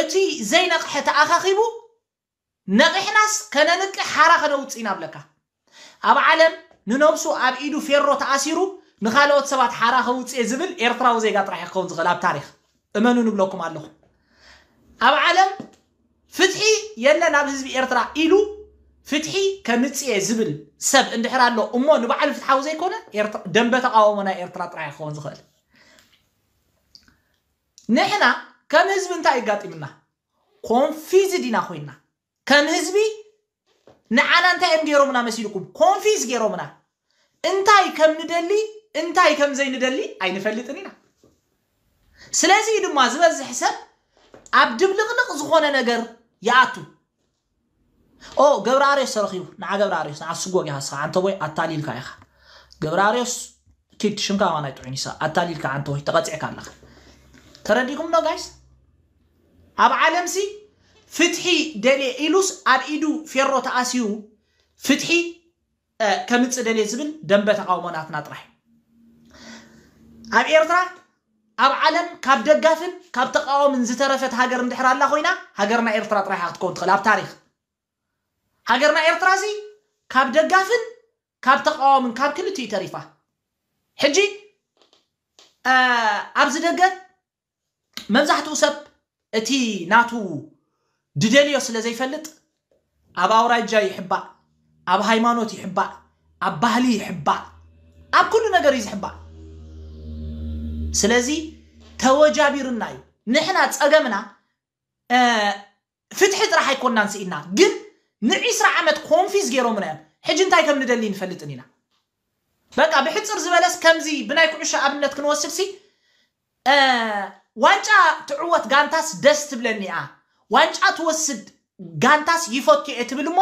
እቲ ዘይነቕሐ ተኣኻኺቡ ነቕሕናስ ከነንቅሕ ሓራ ከነውፅእ ኢና ኣብለካ ኣብ ዓለም ንነብሱ ኣብ ኢዱ ፌሮ ተኣሲሩ ንካልኦት ሰባት ሓራ ከውፅእ ዝብል ኤርትራዊ ዜጋ ጥራሕ ክኸውን ዝኽእል ኣብ ታሪክ እመኑ ንብለኩም ኣለኹ ኣብ ዓለም ፍትሒ የለ ናብ ህዝቢ ኤርትራ ኢሉ ፍትሒ ከምፅየ ዝብል ሰብ እንድሕር ኣሎ እሞ ንባዕሉ ፍትሓዊ ዘይኮነ ደንበ ተቃወሞ ናይ ኤርትራ ጥራሕ ክኸውን ዝኽእል ንሕና ከም ህዝቢ እንታይ የጋጢምና ኮንፊዝድና ኮይና ከም ህዝቢ ንዓና እንታይ እዮም ገይሮምና መሲልኩም ኮንፊዝ ገይሮምና እንታይ ከም ንደሊ እንታይ ከም ዘይንደሊ ኣይንፈልጥን ኢና ስለዚ ድማ ዝበዝሕ ሰብ ኣብ ድብልቕልቕ ዝኾነ ነገር ይኣቱ ኦ ገብረ ኣርዮስ ተረኺቡ ንዓ ገብረ ኣርዮስ ንዓ ስጎግ ኢኻ ስኻ ዓንተ ወይ ኣታሊልካ ኢኻ ገብረ ኣርዮስ ኪድ ሽምካ ዋናይ ጥዑን ይስኻ ኣታሊልካ ዓንተ ወይ ተቐፂዕካ ኣለኻ ተረዲኩም ዶ ጋይስ ኣብ ዓለምሲ ፍትሒ ደልየ ኢሉስ ኣብ ኢዱ ፌሮ ተኣሲዩ ፍትሒ ከምፅእ ደልየ ዝብል ደንበ ተቃውሞናትና ጥራሕ ኣብ ኤርትራ ኣብ ዓለም ካብ ደጋፍን ካብ ተቃወምን ዝተረፈት ሃገር እንድሕር ኣላ ኮይና ሃገርና ኤርትራ ጥራሕ ክትከውን ትኽእል ኣብ ታሪክ ሃገርና ኤርትራ እዚ ካብ ደጋፍን ካብ ተቃዋምን ካብ ክልቲኡ ተሪፋ ሕጂ ኣብዚ ደገ መብዛሕትኡ ሰብ እቲ ናቱ ድደልዮ ስለ ዘይፈልጥ ኣብ ኣውራጃ ይሕባእ ኣብ ሃይማኖት ይሕባእ ኣብ ባህሊ ይሕባእ ኣብ ኩሉ ነገር እዩ ዝሕባእ ስለዚ ተወጃቢርና እዩ ንሕና ፀገምና ፍትሒ ጥራሕ ኣይኮንና ንስኢና ግን ንዒስራ ዓመት ኮንፊዝ ገይሮምና እዮም ሕጂ እንታይ ከም ንደሊ ንፈልጥን ኢና በቃ ብሕፅር ዝበለስ ከምዚ ብናይ ኩዕሾ ኣብነት ክንወስድ ሲ ዋንጫ ትዕወት ጋንታስ ደስ ትብለኒ ኣ ዋንጫ ትወስድ ጋንታስ ይፈትዮ እየ ትብል እሞ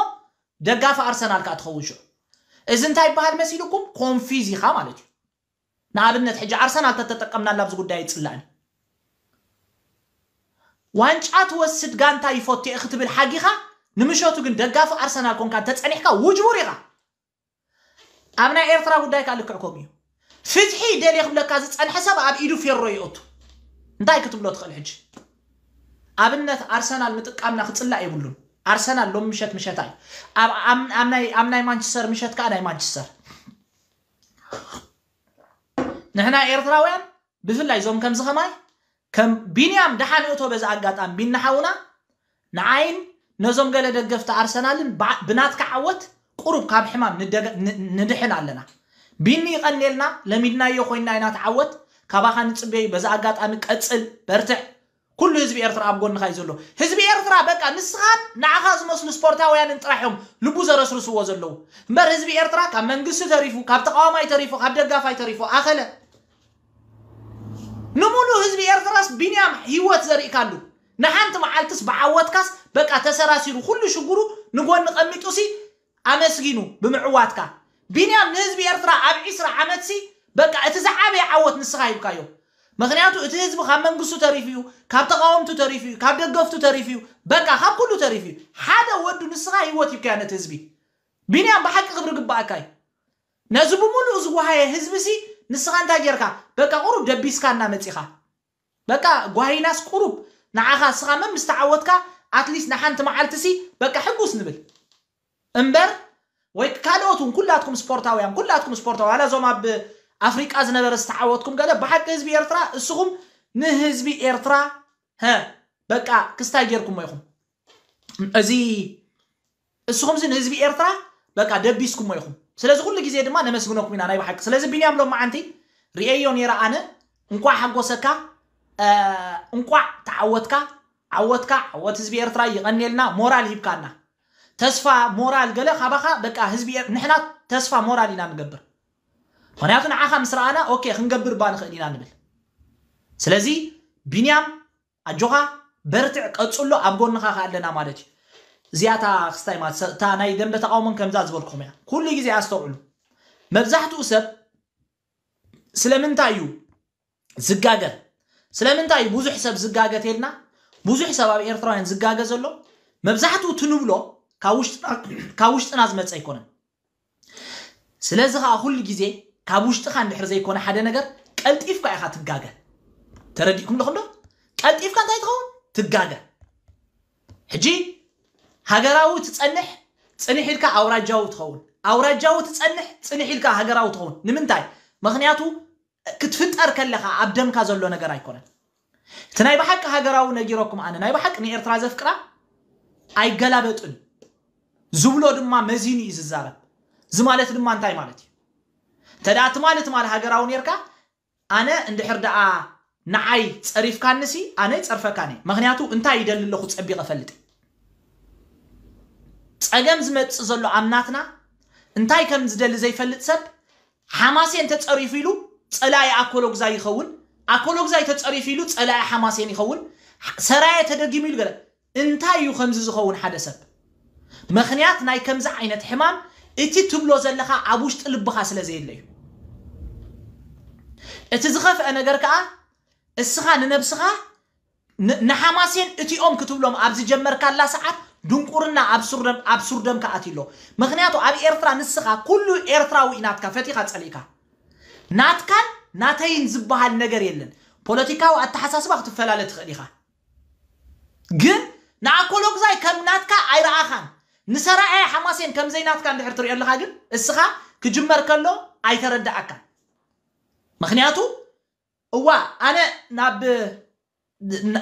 ደጋፊ ኣርሰናል ከዓ ትኸውን ሽዑ እዚ እንታይ ይበሃል መሲልኩም ኮንፊዝ ኢኻ ማለት እዩ ንኣብነት ሕጂ ኣርሰናል ተተጠቀምናላ ብዚ ጉዳይ ይፅላእኒ ዋንጫ ትወስድ ጋንታ ይፈትዮ እየ ክትብል ሓጊኻ ንምሸቱ ግን ደጋፊ ኣርሰናል ኮንካ ተፀኒሕካ ውጅቡር ኢኻ ኣብ ናይ ኤርትራ ጉዳይ ከዓ ልክዕኩም እዩ ፍትሒ ደልየ ክብለካ ዝፀንሐ ሰብ ኣብ ኢዱ ፌሮ ይእቱ እንታይ ክትብሎ ትኽእል ሕጂ ኣብነት ኣርሰናል ምጥቃምና ክፅላእ የብሉን ኣርሰናል ሎም ምሸት ምሸታ እዩ ኣብ ናይ ማንቸስተር ምሸት ከዓ ናይ ማንቸስተር ንሕና ኤርትራውያን ብፍላይ እዞም ከምዚ ኸማይ ከም ቢንያም ድሓንእቶ በዚ ኣጋጣሚ ቢናሓውና ንዓይን ነዞም ገለ ደገፍቲ ኣርሰናልን ብናትካ ዓወት ቁሩብ ካብ ሕማም ንድሕን ኣለና ቢኒ ይቀኒልና ለሚድናዮ ኮይንና ኢና ተዓወት ካባኻ ንፅበይ በዛ ኣጋጣሚ ቀፅል በርትዕ ኩሉ ህዝቢ ኤርትራ ኣብ ጎንካ እዩ ዘሎ ህዝቢ ኤርትራ በቃ ንስኻን ንዓኻ ዝመስሉ ስፖርታውያንን ጥራሕ እዮም ልቡ ዘረስርስዎ ዘለዉ እምበር ህዝቢ ኤርትራ ካብ መንግስቲ ተሪፉ ካብ ተቃዋማይ ተሪፉ ካብ ደጋፋይ ተሪፉ ኣኸለ ንሙሉ ህዝቢ ኤርትራስ ቢንያም ሂወት ዘርእካሉ ንሓንቲ መዓልትስ ብዓወትካስ በቃ ተሰራሲሩ ኩሉ ሽጉሩ ንጎኒ ቐሚጡሲ ኣመስጊኑ ብምዕዋትካ ቢንያም ንህዝቢ ኤርትራ ኣብ 20 ዓመት ሲ በቃ እቲ ዝዓበየ ዓወት ንስኻ ሂብካዮ ምክንያቱ እቲ ህዝቢ ካብ መንግስቱ ተሪፍ እዩ ካብ ተቃወምቱ ተሪፍ እዩ ካብ ደገፍቱ ተሪፍ እዩ በቃ ካብ ኩሉ ተሪፍ እዩ ሓደ ወዱ ንስኻ ሂወት ሂብካዮ ነቲ ህዝቢ ቢንያም ብሓቂ ክብሪ ግባእካ እዩ ነዚ ብምሉእ ዝወሃየ ህዝቢ ሲ ንስኻ እንታይ ጌርካ በቃ ቁሩብ ደቢስካ እናመፂኻ በቃ ጓሂናስ ቁሩብ ንዓኻ ስኻ መን ምስተዓወትካ ኣትሊስት ንሓንቲ መዓልቲ ሲ በቃ ሕጉስ ንብል እምበር ወይ ካልኦት እውን ኩላትኩም ስፖርታውያን ኩላትኩም ስፖርታዊ ዋላ እዞም ኣብ ኣፍሪቃ ዝነበረ ዝተዓወትኩም ገለ ብሓቂ ህዝቢ ኤርትራ እስኹም ንህዝቢ ኤርትራ በቃ ክስታይ ጌርኩሞ ኢኹም እዚ እስኹም ዚ ንህዝቢ ኤርትራ በቃ ደቢስኩሞ ኢኹም ስለዚ ኩሉ ግዜ ድማ ነመስግነኩም ኢና ናይ ብሓቂ ስለዚ ቢንያም ሎም መዓንቲ ርአዮ ነረ ኣነ እንኳዕ ሓጎሰካ እንኳዕ ተዓወትካ ዓወትካ ዓወት ህዝቢ ኤርትራ ይቐኒልና ሞራል ሂብካና ተስፋ ሞራል ገለ ካባኻ በቃ ህዝቢ ንሕና ተስፋ ሞራል ኢና ንገብር ምክንያቱ ንዓኻ ምስ ረኣና ኦኬ ክንገብር ባ ንኽእል ኢና ንብል ስለዚ ቢንያም ኣጆኻ በርትዕ ቀፅሎ ኣብ ጎንኻ ከ ኣለና ማለት እዩ እዚኣታ ክስታይ ማለት እታ ናይ ደንበ ተቃውሞን ከምዛ ዝበልኩም እያ ኩሉ ግዜ ኣስተውዕሉ መብዛሕትኡ ሰብ ስለምንታይ እዩ ዝጋገ ስለምንታይ እዩ ብዙሕ ሰብ ዝጋገ ተልና ብዙሕ ሰብ ኣብ ኤርትራውያን ዝጋገ ዘሎ መብዛሕትኡ ትንብሎ ካብ ውሽጥና ዝመፀ ኣይኮነን ስለዚ ከዓ ኩሉ ግዜ ካብ ውሽጢካ እንድሕር ዘይኮነ ሓደ ነገር ቀልጢፍካ ኢኻ ትጋገ ተረዲእኩም ዶኹም ዶ ቀልጢፍካ እንታይ ትኸውን ትጋገ ሕጂ ሃገራዊ ትፀንሕ ፅንሕ ኢልካ ኣውራጃዊ ትኸውን ኣውራጃዊ ትፀንሕ ፅንሕ ኢልካ ሃገራዊ ትኸውን ንምንታይ ምክንያቱ ክትፍጠር ከለካ ኣብ ደምካ ዘሎ ነገር ኣይኮነን እቲ ናይ ብሓቂ ሃገራዊ ነጊረኩም ኣነ ናይ ብሓቂ ንኤርትራ ዘፍቅራ ኣይገላበጥን ዝብሎ ድማ መዚን እዩ ዝዛረብ እዚ ማለት ድማ እንታይ ማለት እዩ ተዳት ማለት ማለት ሃገራውን የርካ ኣነ እንድሕር ደኣ ንዓይ ፀሪፍካንሲ ኣነ ይፀርፈካኒ ምክንያቱ እንታይ ይደሊ ኣለኹ ፀቢቐ ፈልጥ ፀገም ዝመፅእ ዘሎ ኣምናትና እንታይ ከም ዝደሊ ዘይፈልጥ ሰብ ሓማሴን ተፀሪፉ ኢሉ ኣኮሎ ግዛ ይኸውን ኣኮሎ ኣኮሎግዛይ ተፀሪፉ ኢሉ ፀላኢ ሓማሴን ይኸውን ሰራየ ተደጊሙ ኢሉ ገለ እንታይ እዩ ከምዚ ዝኸውን ሓደ ሰብ ምክንያት ናይ ከምዚ ዓይነት ሕማም እቲ ትብሎ ዘለካ ኣብ ውሽጢ ልብኻ ስለ ዘየለ እዩ እቲ ዝኸፍአ ነገር ከዓ እስኻ ንነብስኻ ንሓማሴን እቲኦም ክትብሎም ኣብ ዝጀመርካላ ሰዓት ድንቁርና ኣብ ሱርደም ከኣት ኣሎ ምክንያቱ ኣብ ኤርትራ ንስኻ ኩሉ ኤርትራዊ ናትካ ፈቲኻ ፀሊእካ ናትካን ናተይን ዝበሃል ነገር የለን ፖለቲካዊ ኣተሓሳስባ ክትፈላለ ትኽእል ኢኻ ግን ንኣኮሎግዛይ ከም ናትካ ኣይረኣኻን ንሰራኤ ሓማሴን ከም ዘይናትካ እንድሕር ትሪኦ ኣለካ ግን እስኻ ክጅመር ከሎ ኣይተረዳእካ ምክንያቱ እዋ ኣነ ናብ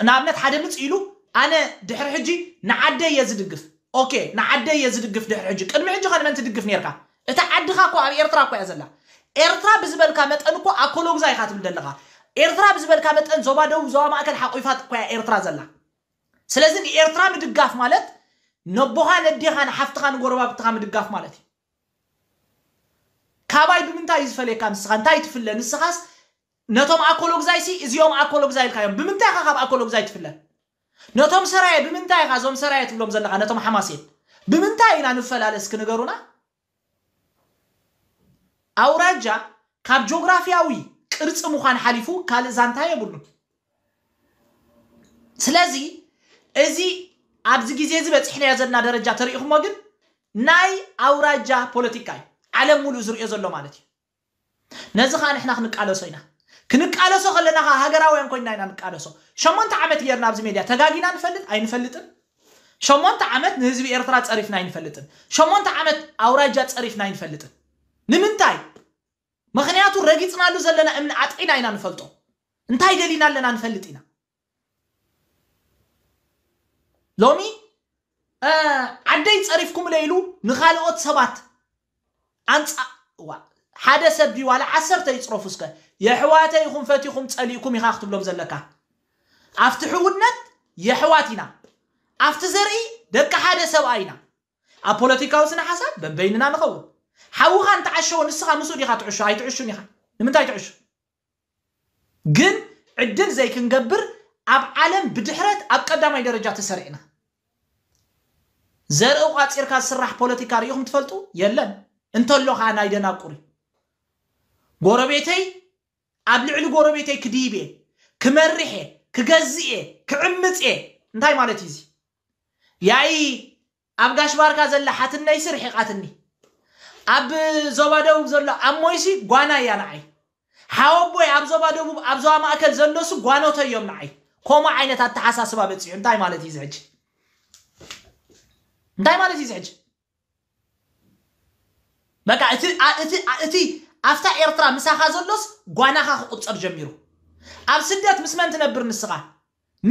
ንኣብነት ሓደ ምፅ ኢሉ ኣነ ድሕሪ ሕጂ ንዓደ እየ ዝድግፍ ኦኬ ንዓደ እየ ዝድግፍ ድሕሪ ሕጂ ቅድሚ ሕጂ ኸ ንመን ትድግፍ ነርካ እታ ዓድኻ እኮ ኣብ ኤርትራ እኮ እያ ዘላ ኤርትራ ብዝበልካ መጠን እኮ ኣኮሎግዛ ኢኻ ትብል ዘለኻ ኤርትራ ብዝበልካ መጠን ዞባ ደቡብ ዞባ ማእከል ሓቑፋት እኮ እያ ኤርትራ ዘላ ስለዚ ንኤርትራ ምድጋፍ ማለት ነቦኻ ነዴኻን ሓፍትኻን ጎረባብትኻ ምድጋፍ ማለት እዩ ካባይ ብምንታይ እዩ ዝፈልየካ ንስኻ እንታይ ትፍለ ንስኻስ ነቶም ኣኮሎ ግዛይ ሲ እዚኦም ኣኮሎግዛይ ኢልካ እዮም ብምንታይ ኻ ካብ ኣኮሎ ግዛይ ትፍለ ነቶም ሰራየ ብምንታይ ኢኻ እዞም ሰራየ ትብሎም ዘለካ ነቶም ሓማስ ብምንታይ ኢና ንፈላለስ ክንገሩና ኣውራጃ ካብ ጂኦግራፊያዊ ቅርፂ ምዃን ሓሊፉ ካልእ ዛንታ የብሉ ስለዚ እዚ ኣብዚ ግዜ እዚ በፂሕናዮ ዘለና ደረጃ ተሪኢኹሞ ግን ናይ ኣውራጃ ፖለቲካ እዩ ዓለም ሙሉእ ዝርዮ ዘሎ ማለት እዩ ነዚ ከዓ ንሕና ክንቃለሶ ኢና ክንቃለሶ ከለና ከዓ ሃገራውያን ኮይንና ኢና ንቃለሶ ሸሞንተ ዓመት ጌርና ኣብዚ ሜድያ ተጋጊና ንፈልጥ ኣይንፈልጥን ሸሞንተ ዓመት ንህዝቢ ኤርትራ ፀሪፍና ኣይንፈልጥን ሸሞንተ ዓመት ኣውራጃ ፀሪፍና ኣይንፈልጥን ንምንታይ ምክንያቱ ረጊፅናሉ ዘለና እምኒ ኣጥዒና ኢና ንፈልጦ እንታይ ደሊና ኣለና ንፈልጥ ኢና لومي آه عدي تصرفكم ليلو نخالقوت سبات انت حدا سبدي ولا عسر تيصرفوسك يا حواتي يخون فاتي خم تساليكم يخاختم لهم زلكا افتحوا ودنت يا حواتينا افتزري دك حدا سباينا ابوليتيكا وسنا حساب ببيننا نخون حاو خان تعشوا نسخا مسود يخا تعشوا هاي تعشوا نيخا نمن تعشوا جن عدل زي كنقبر ኣብ ዓለም ብድሕረት ኣብ ቀዳማይ ደረጃ ተሰሪዕና ዘርኢ ቋፂርካ ዝስራሕ ፖለቲካ ርኢኹም ትፈልጡ የለን እንተሎ ከዓ ናይ ደናቁር እዩ ጎረቤተይ ኣብ ልዕሊ ጎረቤተይ ክድይብ እየ ክመርሕ እየ ክገዝእ እየ ክዕምፅ እየ እንታይ ማለት እዩ እዚ ያይ ኣብ ጋሽባርካ ዘላ ሓትነይ ስርሒቃትኒ ኣብ ዞባ ደቡብ ዘሎ ኣብ ሞይሲ ጓና እያ ንዓይ ሓወቦይ ኣብ ዞባ ደቡብ ኣብ ዞባ ማእከል ዘሎሱ ጓኖቶ እዮም ንዓይ ከምኡ ዓይነት ኣተሓሳስባ በፂሑ እንታይ ማለት እዩ ዝሕጅ እንታይ ማለት እዩ ዝሕጅ በቃ እቲ ኣብታ ኤርትራ ምሳኻ ዘሎስ ጓናኻ ክቁፀር ጀሚሩ ኣብ ስደት ምስ መን ትነብር ንስኻ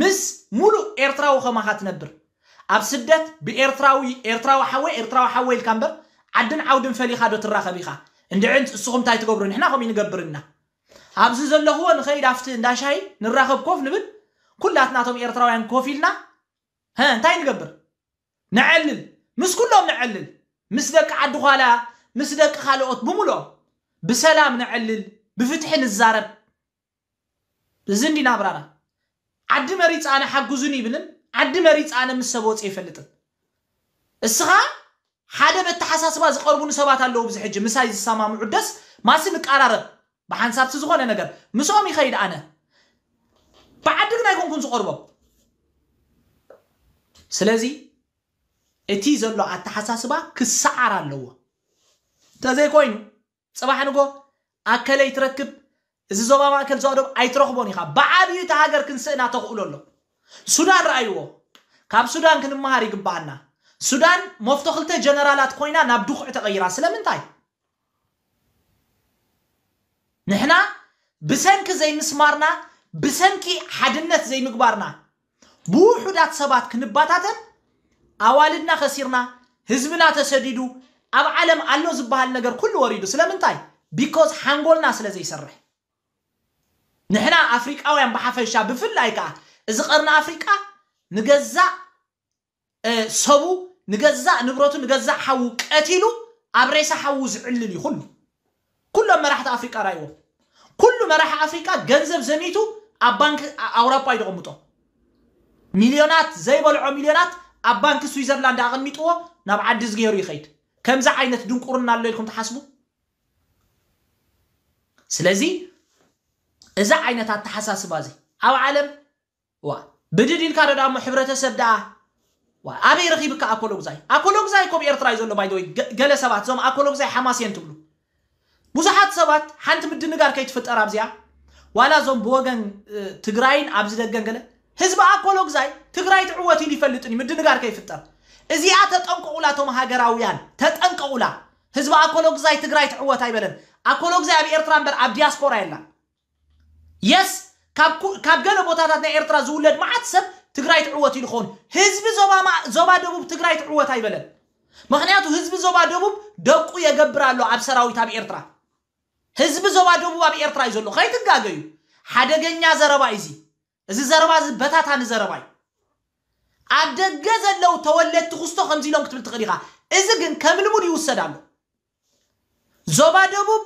ምስ ሙሉእ ኤርትራዊ ኸማኻ ትነብር ኣብ ስደት ብኤርትራዊ ኤርትራዊ ሓወይ ኤርትራዊ ሓወይ ኢልካ እምበር ዓድን ዓውድን ፈሊኻ ዶ ትራኸብ ኢኻ እንድዕን እስኹም እንታይ ትገብሩ ንሕና ከምኡ ንገብርና ኣብዚ ዘለኽዎ ንኸይድ ኣፍቲ እንዳሻሂ ንራኸብ ኮፍ ንብል ኩላትናቶም ኤርትራውያን ኮፍ ኢልና እንታይ ንገብር ንዕልል ምስ ኩሎም ንዕልል ምስ ደቂ ዓዲ ኋላ ምስ ደቂ ካልኦት ብምልኦም ብሰላም ንዕልል ብፍትሒ ንዛረብ እዚ እንዲ ናብራና ዓዲ መሪፃነ ሓግዙን ይብልን ዓዲ መሪፃነ ምስ ሰብ ወፅ ይፈልጥን እስኻ ሓደ በተሓሳስባ ዝቐርቡ ንሰባት ኣለዉ ብዚ ሕጂ ምሳይ ዝሰማምዑ ደስ ማስ ንቀራረብ ብሓንሳብቲ ዝኾነ ነገር ምስኦም ይኸይድ ኣነ ብዓድግ ናይ ኮንኩን ዝቐርቦ ስለዚ እቲ ዘሎ ኣተሓሳስባ ክሰዓር ኣለዎ እንተዘይኮይኑ ፅባሕ ንጎ ኣከለይ ትረክብ እዚ ዞባ ማእከል ዘዋዶም ኣይትረኽቦን ኢኻ ብዓብዩ እቲ ሃገር ክንስእና ተኽእሉ ኣሎ ሱዳን ረኣይዎ ካብ ሱዳን ክንምሃር ይግባኣና ሱዳን መፍቶ ክልተ ጀነራላት ኮይና ናብ ድኩዕ ተቐይራ ስለምንታይ ንሕና ብሰንኪ ዘይምስማርና ብሰንኪ ሓድነት ዘይምግባርና ብውሑዳት ሰባት ክንባታተን ኣዋልድና ኸሲርና ህዝብና ተሰዲዱ ኣብ ዓለም ኣሎ ዝበሃል ነገር ኩሉ ወሪዱ ስለምንታይ ቢኮዝ ሓንጎልና ስለ ዘይሰርሕ ንሕና ኣፍሪቃውያን ብሓፈሻ ብፍላይ ከዓ እዚ ቀርኒ ኣፍሪቃ ንገዛእ ሰቡ ንገዛእ ንብረቱ ንገዛእ ሓዉ ቀቲሉ ኣብ ሬሳ ሓዉ ዝዕልል እዩ ኩሉ ኩሎም መራሕቲ ኣፍሪቃ ራይዎም ኩሉ መራሒ ኣፍሪቃ ገንዘብ ዘሚቱ። ኣብ ባንኪ ኣውሮፓ እዩ ተቐምጦ ሚልዮናት ዘይበልዖ ሚልዮናት ኣብ ባንኪ ስዊዘርላንድ ኣቐሚጥዎ ናብ ዓዲ ዝገይሩ ይኸይድ ከምዚ ዓይነት ድንቁርና ኣሎ ኢልኩም ትሓስቡ ስለዚ እዛ ዓይነት ኣተሓሳስባ እዚ ኣብ ዓለም ዋ ብድድልካ ዶ ዳሞ ሕብረተሰብ ዳ ኣበይ ረኪብካ ኣኮሎግዛይ ኣኮሎግዛይ ኮብ ኤርትራ እዩ ዘሎ ባይደወይ ገለ ሰባት እዞም ኣኮሎግዛይ ሓማስ እየን ትብሉ ብዙሓት ሰባት ሓንቲ ምድንጋር ከይትፍጠር ኣብዚኣ ዋላ ዞም ብወገን ትግራይን ኣብ ደገን ገለ ህዝቢ ኣኮሎ ግዛይ ትግራይ ትዕወት ኢሉ ይፈልጥን እዩ ምድንጋር ከይፍጠር እዚኣ ተጠንቀቑላ ቶም ሃገራውያን ተጠንቀቑላ ህዝቢ ኣኮሎ ግዛይ ትግራይ ትዕወት ኣይበለን ኣኮሎ ግዛይ ኣብ ኤርትራ እምበር ኣብ ዲያስፖራ የላ የስ ካብ ገለ ቦታታት ናይ ኤርትራ ዝውለድ መዓት ሰብ ትግራይ ትዕወት ኢሉ ኸውን ህዝቢ ዞባ ደቡብ ትግራይ ትዕወት ኣይበለን ምክንያቱ ህዝቢ ዞባ ደቡብ ደቁ የገብር ኣሎ ኣብ ሰራዊት ኣብ ኤርትራ ህዝቢ ዞባ ደቡብ ኣብ ኤርትራ እዩ ዘሎ ከይትጋገ እዩ ሓደገኛ ዘረባ እዚ እዚ ዘረባ እዚ በታታኒ ዘረባ እዩ ኣብ ደገ ዘለው ተወለድቲ ክስቶ ከምዚ ኢሎም ክትብል ትኽእል ኢኻ እዚ ግን ከም ልሙድ ይውሰድ ኣሎ ዞባ ደቡብ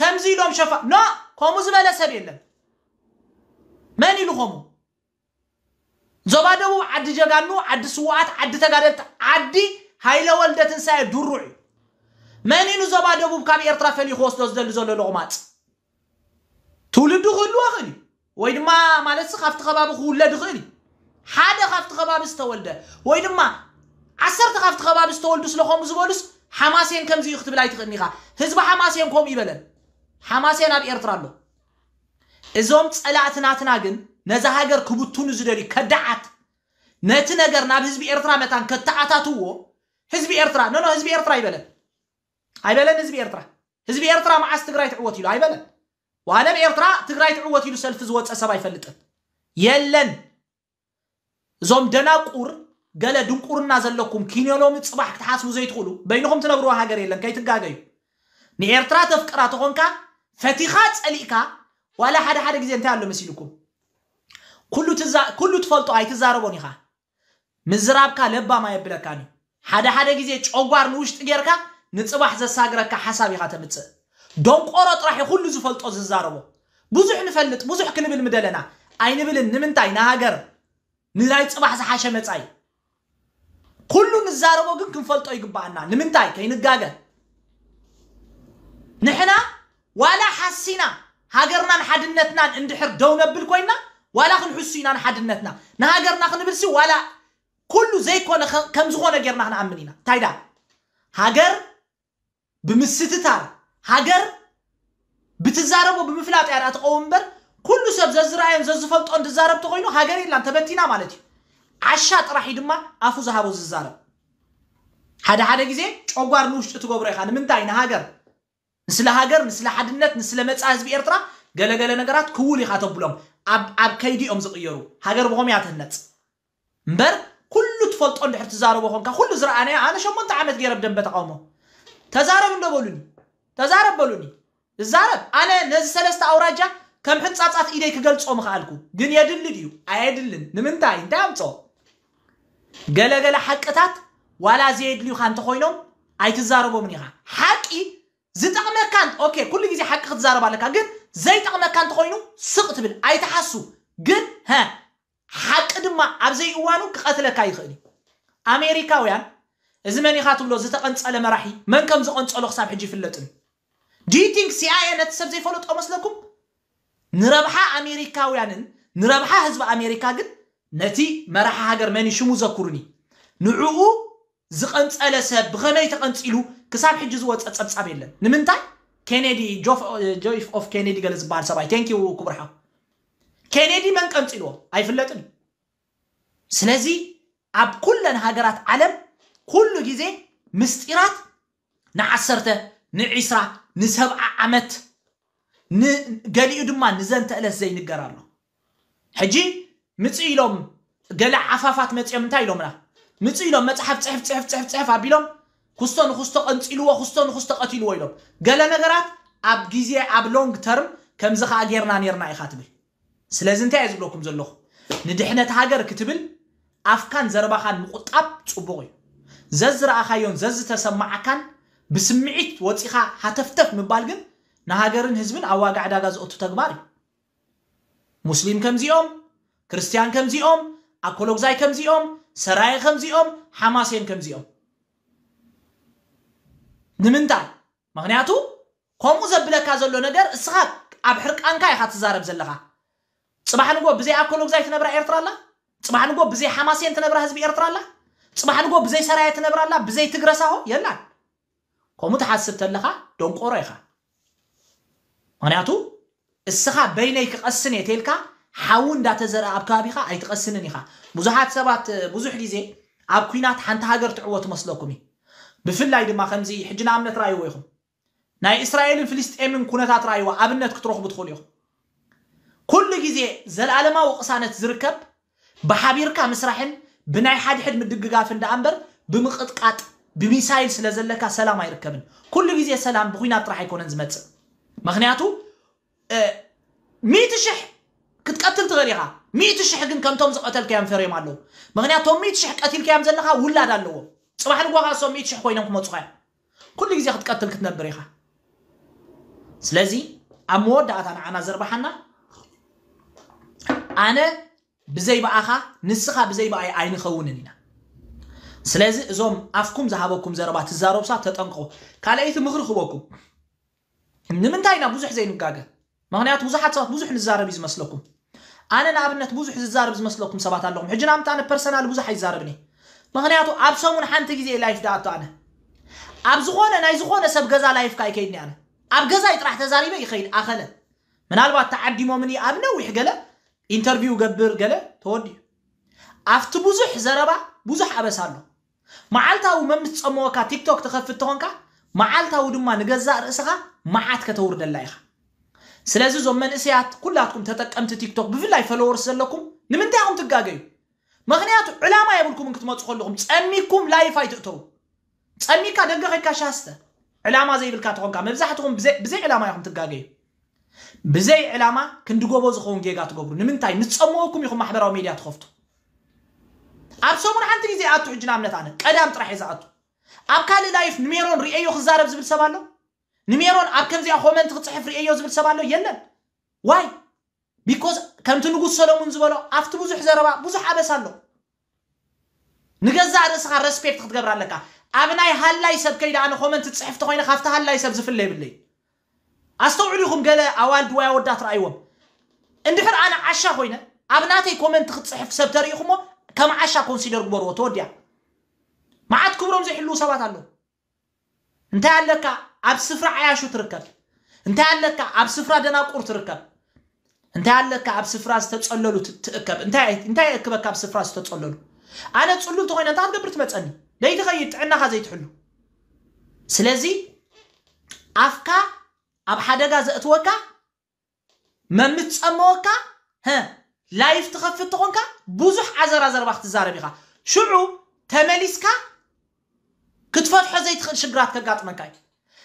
ከምዚ ኢሎም ሸፋ ኖ ከምኡ ዝበለ ሰብ የለን መን ኢሉ ከምኡ ዞባ ደቡብ ዓዲ ጀጋኑ ዓዲ ስዋኣት ዓዲ ተጋደልቲ ዓዲ ሃይለ ወልደ ትንሳኤ ድሩዕ እዩ መኒኑ ዞባ ደቡብ ካብ ኤርትራ ፈሊዩ ክወስዶ ዝደሊ ዘሎ ልቑማፅ ትውልዱ ክህልዋ ክእል እዩ ወይ ድማ ማለት ካብቲ ከባቢ ክውለድ ክእል እዩ ሓደ ካብቲ ከባቢ ዝተወልደ ወይ ድማ ዓሰርተ ካብቲ ከባቢ ዝተወልዱ ስለከምኡ ዝበሉስ ሓማሴን ከምዚ እዩ ክትብል ኣይትኽእልኒ ኢኻ ህዝቢ ሓማሴን ከምኡ ይበለን ሓማሴን ኣብ ኤርትራ ኣሎ እዞም ፀላእትናትና ግን ነዛ ሃገር ክብትኑ ዝደልዩ ከዳዓት ነቲ ነገር ናብ ህዝቢ ኤርትራ መታን ከተኣታትዎ ህዝቢ ኤርትራ ኖኖ ህዝቢ ኤርትራ ይበለን ኣይበለን ህዝቢ ኤርትራ ህዝቢ ኤርትራ መዓስ ትግራይ ትዕወት ኢሉ ኣይበለን ዋለም ኤርትራ ትግራይ ትዕወት ኢሉ ሰልፊ ዝወፀ ሰብ ኣይፈልጥን የለን እዞም ደናቁር ገለ ድንቁርና ዘለኩም ኪነሎሚ ፅባሕ ክትሓስቡ ዘይትኽእሉ በይንኹም ትነብርዎ ሃገር የለን ከይትጋገዩ ንኤርትራ ተፍቅራ ተኾንካ ፈቲኻ ፀሊእካ ዋላ ሓደ ሓደ ግዜ እንታይ ኣሎ መሲልኩም ኩሉ ትፈልጦ ኣይትዛረቦን ኢኻ ምዝራብካ ለባማ የብለካን እዩ ሓደ ሓደ ግዜ ጨጓር ንውሽጢ ጌርካ ንፅባሕ ዘሳግረካ ሓሳብ ኢኻ ተምፅእ ደንቆሮ ጥራሕ ኩሉ ዝፈልጦ ዝዛረቦ ብዙሕ ንፈልጥ ብዙሕ ክንብል ምደለና ኣይንብልን ንምንታይ ንሃገር ንናይ ፅባሕ ዝሓሸ መፃይ ኩሉ ንዛረቦ ግን ክንፈልጦ ይግባአና ንምንታይ ከይንጋገ ንሕና ዋላ ሓሲና ሃገርናን ሓድነትናን እንድሕር ደው ነብል ኮይና ዋላ ክንሕሱ ኢና ንሓድነትና ንሃገርና ክንብል ሲ ዋላ ኩሉ ዘይኮነ ከም ዝኾነ ጌርና ክንኣምን ኢና እንታይ ሃገር ብምስትታር ሃገር ብትዛረቦ ብምፍላጥ እያ ድኣ ትኸውን እምበር ኩሉ ሰብ ዘዝረኣዮን ዘዝፈልጦን ትዛረብቲ ኮይኑ ሃገር የላን ተበቲና ማለት እዩ ዓሻ ጥራሕ እዩ ድማ ኣፉ ዝሃቦ ዝዛረብ ሓደ ሓደ ግዜ ጨጓር ንውሽጢ ትገብሮ ኢኻ ንምንታይ ንሃገር ንስለ ሃገር ንስለ ሓድነት ንስለ መፃ ህዝቢ ኤርትራ ገለገለ ነገራት ክውል ኢኻ ተብሎም ኣብ ከይዲ እዮም ዝቕየሩ ሃገር ብኸም እያ ትህነፅ እምበር ኩሉ ትፈልጦ እንድሕር ትዛረቦ ኮንካ ኩሉ ዝረኣነዮ ኣነ ሸሞንተ ዓመት ገይረ ብደንበ ተቃውሞ ተዛረብ እንደበሉኒ ተዛረብ በሉኒ ዛረብ ኣነ ነዚ ሰለስተ ኣውራጃ ከም ሕንፃፃት ኢደይ ክገልፆ ምኽኣልኩ ግን የድሊ ድዩ ኣየድልን ንምንታይ እንታይ ኣምፆ ገለገለ ሓቅታት ዋላ ዘየድልዩካ እንተኮይኖም ኣይትዛረቦምን ኢኻ ሓቂ ዝጠቕመካ ኦኬ ኩሉ ግዜ ሓቂ ክትዛረብ ኣለካ ግን ዘይጠቕመካ እንተኮይኑ ስቕ ትብል ኣይተሓሱ ግን ሓቂ ድማ ኣብ ዘይእዋኑ ክቐትለካ ይኽእል እዩ ኣሜሪካውያን زماني خاتم لو زتقنت على مراحي من كم زقنت على خصاب حجي في اللتن دي تينك سي اي ان اتسب زي فولت امس لكم نربحا امريكا ويانن نربحا حزب امريكا قد نتي مراحا هاجر ماني شمو زكرني نعوه زقنت على سب بغمي تقنت الو كساب حجي زو اتسب صعب يلا نمنتاي كينيدي جوف جويف اوف كينيدي قال زبار سباي ثانك يو كبرحا كينيدي من كم تلو اي في اللتن سلازي اب كلن هاجرات علم ኩሉ ግዜ ምስጢራት ንዓሰርተ ንዒስራ ንሰብዓ ዓመት ገሊኡ ድማ ንዘንተ ዕለት ዘይንገር ኣሎ ሕጂ ምፅ ኢሎም ገለ ዓፋፋት መፅኦም እንታይ ኢሎምና ምፅ ኢሎም መፅሓፍ ፅሕፍ ፅሕፍ ፅሕፍ ፅሕፍ ኣቢሎም ክስቶ ንክስቶ ቀንፂልዎ ክስቶ ንክስቶ ቀቲልዎ ኢሎም ገለ ነገራት ኣብ ግዜ ኣብ ሎንግ ተርም ከምዚ ከዓ ጌርና ነርና ኢኻ ትብል ስለዚ እንታይ እየ ዝብለኩም ዘለኹ ንድሕነት ሃገር ክትብል ኣፍካን ዘረባኻን ምቁጣብ ፅቡቕ እዩ ዘዝረኣኻዮን ዘዝተሰማዓካን ብስምዒት ወፂኻ ሃተፍተፍ ምባል ግን ንሃገርን ህዝብን ኣብ ዋጋዕ ዳጋ ዝእቱ ተግባር እዩ ሙስሊም ከምዚኦም ክርስቲያን ከምዚኦም ኣኮሎግዛይ ከምዚኦም ሰራየ ከምዚኦም ሓማሴን ከምዚኦም ንምንታይ ምክንያቱ ከምኡ ዘብለካ ዘሎ ነገር እስኻ ኣብ ሕርቃንካ ኢኻ ትዛረብ ዘለኻ ፅባሕ ንጎ ብዘይ ኣኮሎግዛይ ትነብራ ኤርትራ ኣላ ፅባሕ ንጎ ብዘይ ሓማሴን ትነብራ ህዝቢ ኤርትራ ኣላ ፅባሕ ንጎ ብዘይ ሰራየ ትነብራላ ብዘይ ትግረሳ ሆ የላን ከምኡ ትሓስብ ተለካ ደንቆሮ ኢኻ ምክንያቱ እስኻ በይነይ ክቐስን እየ ተልካ ሓዊ እንዳተዘርአ ኣብ ከባቢኻ ኣይትቐስንን ኢኻ ብዙሓት ሰባት ብዙሕ ግዜ ኣብ ኩናት ሓንቲ ሃገር ትዕወ ትመስለኩም እዩ ብፍላይ ድማ ከምዚ ሕጂ ንኣብነት ራእይዎ ኢኹም ናይ እስራኤልን ፍልስጥኤምን ኩነታት ራእይዎ ኣብነት ክትረኽቡ ትኽእሉ ኢኹም ኩሉ ግዜ ዘለኣለማዊ ቕሳነት ዝርከብ ብሓቢርካ ምስራሕን ብናይ ሓድሕድ ምድግጋፍ እንዳ እምበር ብምቕጥቃጥ ብሚሳይል ስለ ዘለካ ሰላም ኣይርከብን ኩሉ ግዜ ሰላም ብኩናት ጥራሕ ኣይኮነን ዝመፅእ ምክንያቱ ሚእቲ ሽሕ ክትቀትል ትኽእል ኢኻ ሚእቲ ሽሕ ግን ከምቶም ዝቐተልከዮም ፈርዮም ኣለዉ ምክንያቶም ሚእቲ ሽሕ ቀቲልከዮም ዘለካ ውላድ ኣለዎ ፅባሕ ንጓኻ ሶም ሚእቲ ሽሕ ኮይኖም ክመፁ ኸዮም ኩሉ ግዜ ክትቀትል ክትነብር ኢኻ ስለዚ ኣብ መወዳእታ ንዓና ዘርባሓና ኣነ بزي بقى نسخة بزي بقى عين خوننا سلازي زوم أفكم زهابكم زربا تزارب سا تتنقو قال أيث مخر خبوكم نمن تاينا بوزح زي نقاقة ما هنيات بوزح حد بوزح نزارب يزمس لكم أنا نعب نت بوزح زارب يزمس لكم سبات لكم حجنا عم تانا برسنال بوزح يزاربني ما هنيات أبسومون حانتك زي لايف داعت أنا أبزغونا نايزغونا سب غزا لايف كاي كيدني أنا أب غزا يتراح تزاريبه يخيل أخلا من ألبات تعدي مومني أبنا ويحقله ኢንተርቪው ገብር ገለ ተወዲ ኣብቲ ብዙሕ ዘረባ ብዙሕ ኣበሳ ኣሎ መዓልታዊ መምስ ፀመወካ ቲክቶክ ትኸፍት እተኾንካ መዓልታዊ ድማ ንገዛእ ርእስኻ መዓት ከተውርደላ ኢኻ ስለዚ ዞም መንእሰያት ኩላትኩም ተጠቀምቲ ቲክቶክ ብፍላይ ፈለወርስ ዘለኩም ንምንታይ ኹም ትጋገዩ ምክንያቱ ዕላማ የብልኩምን ክትመፁ ከለኹም ፀሚኩም ላይፍ ኣይትእተዉ ፀሚካ ደገ ኮይንካ ሻስተ ዕላማ ዘይብልካ ትኾንካ መብዛሕትኹም ብዘይ ዕላማ ኢኹም ትጋገዩ ብዘይ ዕላማ ክንዲጎቦ ዝኸውን ጌጋ ትገብሩ ንምንታይ ንፀምወኩም ይኹም ማሕበራዊ ሚድያ ትኸፍቱ ኣብ ሰሙን ሓንቲ ግዜ ኣቱ ሕጂ ንኣብነት ኣነ ቀዳም ጥራሕ እየ ዝኣቱ ኣብ ካልእ ላይፍ ንሜሮን ርእዮ ክዛረብ ዝብል ሰብ ኣሎ ንሜሮን ኣብ ከምዚኣ ኮመንቲ ክፅሕፍ ርእዮ ዝብል ሰብ ኣሎ የለን ዋይ ቢኮዝ ከምቲ ንጉስ ሰሎሙን ዝበሎ ኣብቲ ብዙሕ ዘረባ ብዙሕ ኣበስ ኣሎ ንገዛእ ርእስኻ ረስፔክት ክትገብር ኣለካ ኣብ ናይ ሃላይ ሰብ ከይዳ ኣነ ኮመንቲ ትፅሕፍቲ ኮይነ ካብቲ ሃላይ ሰብ ዝፍለ የብለይ ኣስተውዕሉ ገለ ኣዋልድ ወይ ኣወዳት ረኣይዎም እንድሕር ኣነ ዓሻ ኮይነ ኣብ ናተይ ኮመንቲ ክትፅሕፍ ሰብ ተሪኢኹ ከም ዓሻ ኮንሲደር ግበርዎ ተወዲያ መዓት ክብሮም ዘይሕልው ሰባት ኣለዉ እንታይ ኣለካ ኣብ ስፍራ ዓያሹ ትርከብ እንታይ ኣለካ ኣብ ስፍራ ደናቁር ትርከብ እንታይ ኣለካ ኣብ ስፍራ ዝተፀለሉ ትእከብ እንታይ እክበካ ኣብ ስፍራ ዝተፀለሉ ኣነ ፅሉ እንተኮይነ እንታይ ክትገብር ትመፀኒ ለይትኸይድ ጥዕናኻ ዘይትሕሉ ስለዚ ኣፍካ أب حدقة زأتوكا ممت أموكا ها لا يفتخف تغنكا بوزح عزر عزر بخت زاربيها شعو تمليسكا كتفات حزي شقرات كقات مكاي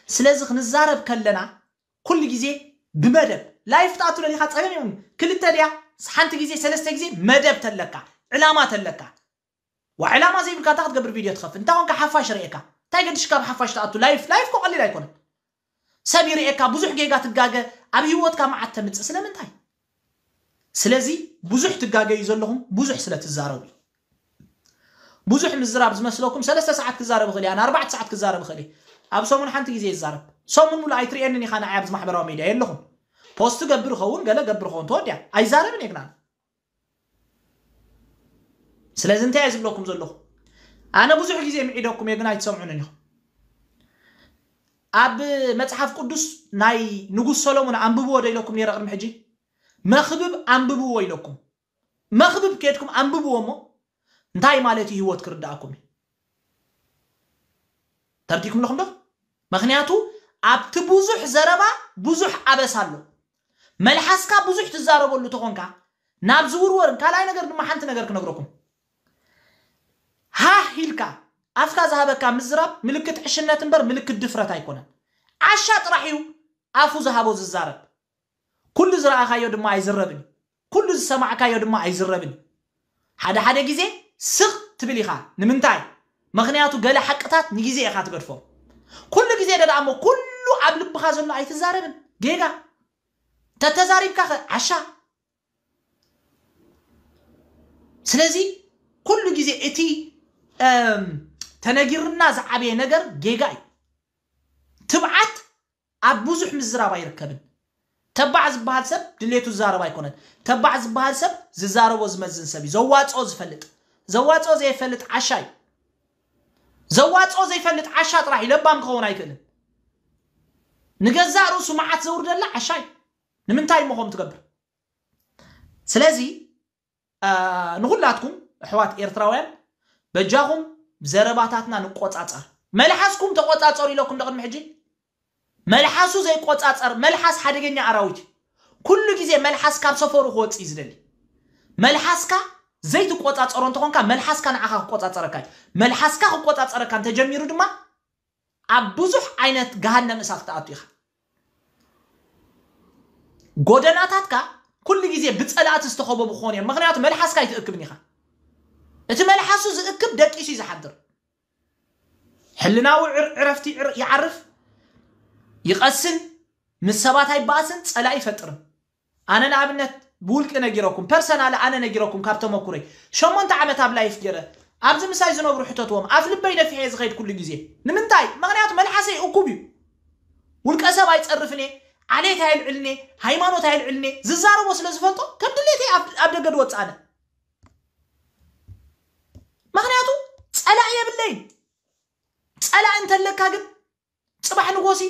سلازخ نزارب كلنا كل جزي بمدب لا يفتعطوا لني خاطس أغاني كل التالية صحانت جزي سلاسة جزي مدب تلكا علامات تلكا وعلامة زي بكا تاخد فيديو تخف انت غنكا حفاش رأيكا تاقد شكاب حفاش لايف لايف كو قلي لايكونك ሰብ ይርኤካ ብዙሕ ጌጋ ትጋገ ኣብ ሂወትካ መዓት ተምፅእ ስለምንታይ ስለዚ ብዙሕ ትጋገ እዩ ዘለኹም ብዙሕ ስለ ትዛረቡ እዩ ብዙሕ ምዝራብ ዝመስለኩም ሰለስተ ሰዓት ክዛረብ እኽእል እያ ንኣርባዕተ ሰዓት ክዛረብ እኽእል እየ ኣብ ሰሙን ሓንቲ ግዜ ይዛረብ ሰሙን ሙሉ ኣይትርኤንን ኢኻ ንዓይ ኣብዚ ማሕበራዊ ሚድያ የለኹም ፖስት ገብር ኸውን ገለ ገብር ኸውን ተወድያ ኣይዛረብን የግና ስለዚ እንታይ እየ ዝብለኩም ዘለኹ ኣነ ብዙሕ ግዜ ምዒደኩም የግና ኣይትሰምዑንን ኢኹም ኣብ መፅሓፍ ቅዱስ ናይ ንጉስ ሰሎሞን ኣንብብዎ ዶ ኢለኩም ነረ ቅድሚ ሕጂ መክብብ ኣንብብዎ ኢለኩም መክብብ ከድኩም ኣንብብዎ ሞ እንታይ ማለት እዩ ሂወት ክርዳኣኩም እዩ ተርዲእኩም ኣለኹም ዶ ምክንያቱ ኣብቲ ብዙሕ ዘረባ ብዙሕ ኣበስ ኣሎ መልሓስካ ብዙሕ ትዛረበሉ እተኾንካ ናብ ዝውርወርን ካልኣይ ነገር ድማ ሓንቲ ነገር ክነግረኩም ሃህ ኢልካ አፍካ ዝሃበካ ምዝራብ ምልክት ዕሽነት እምበር ምልክት ድፍረት ኣይኮነን ዓሻ ጥራሕ እዩ ኣፉ ዝሃቦ ዝዛረብ ኩሉ ዝረኣኻዮ ድማ ኣይዝረብን ኩሉ ዝሰማዕካዮ ድማ ኣይዝረብን ሓደ ሓደ ግዜ ስቕ ትብል ኢኻ ንምንታይ ምክንያቱ ገለ ሓቅታት ንግዜ ኢኻ ትገድፎም ኩሉ ግዜ ደዳ ሞ ኩሉ ኣብ ልብኻ ዘሎ ኣይትዛረብን ጌጋ ተተዛሪብካ ኸ ዓሻ ስለዚ ኩሉ ግዜ እቲ ተነጊርና ዝዓበየ ነገር ጌጋ እዩ ትብዓት ኣብ ብዙሕ ምዝራብ ኣይርከብን ተባዕ ዝበሃል ሰብ ድሌቱ ዝዛረብ ኣይኮነን ተባዕ ዝበሃል ሰብ ዝዛረቦ ዝመዝን ሰብ እዩ ዘዋፅኦ ዝፈልጥ ዘዋፅኦ ዘይፈልጥ ዓሻ እዩ ዘዋፅኦ ዘይፈልጥ ዓሻ ጥራሕ እዩ ለባም ክኸውን ኣይክእልን ንገዛ ርእሱ መዓት ዘውርደላ ዓሻ እዩ ንምንታይ ሞኸም ትገብር ስለዚ ንኩላትኩም ኣሕዋት ኤርትራውያን በጃኹም ዘረባታትና ንቆፃፀር መልሓስኩም ተቆፃፀሩ ኢለኩም ደቅድሚ ሕጂ መልሓሱ ዘይቆፃፀር መልሓስ ሓደገኛ ኣራዊት ኩሉ ግዜ መልሓስካ ኣብ ሰፈሩ እዩ ዝደሊ መልሓስካ ዘይትቆፃፀሮ እንትኾንካ መልሓስካ ንዓኻ ክቆፃፀረካ እዩ መልሓስካ ክቆፃፀረካ እንተጀሚሩ ድማ ኣብ ብዙሕ ዓይነት ገሃነም እሳት ተኣቱ ኢኻ ጎደናታትካ ኩሉ ግዜ ብፀላእቲ ዝተኸበቡ ክኾኑ እዮም ምክንያቱ መልሓስካ ይትእክብን ኢኻ أتي ملحسو زكب دك إيش يزحدر حلنا وعرفتي يعرف يقسن من سبات هاي باسن تسألا فترة أنا لعبنا بولك أنا جيروكم برسن على أنا نجيروكم كابتن مكوري شو ما أنت عملت قبل لايف جرا عبد المسعود زنوب روح تطوم أفلب بينا في حيز غير كل جزية نمن تاي ما غنيات ملحسي أكوبي ولك أسبع يتصرفني عليه تعال علني هاي ما نو تعال علني ززارة وصل زفلتو كم دليتي عبد عبد قد وتسأله ምክንያቱም ፀላእ የብለይ ፀላእ እንተለካ ግን ፅባሕ ንጎሲ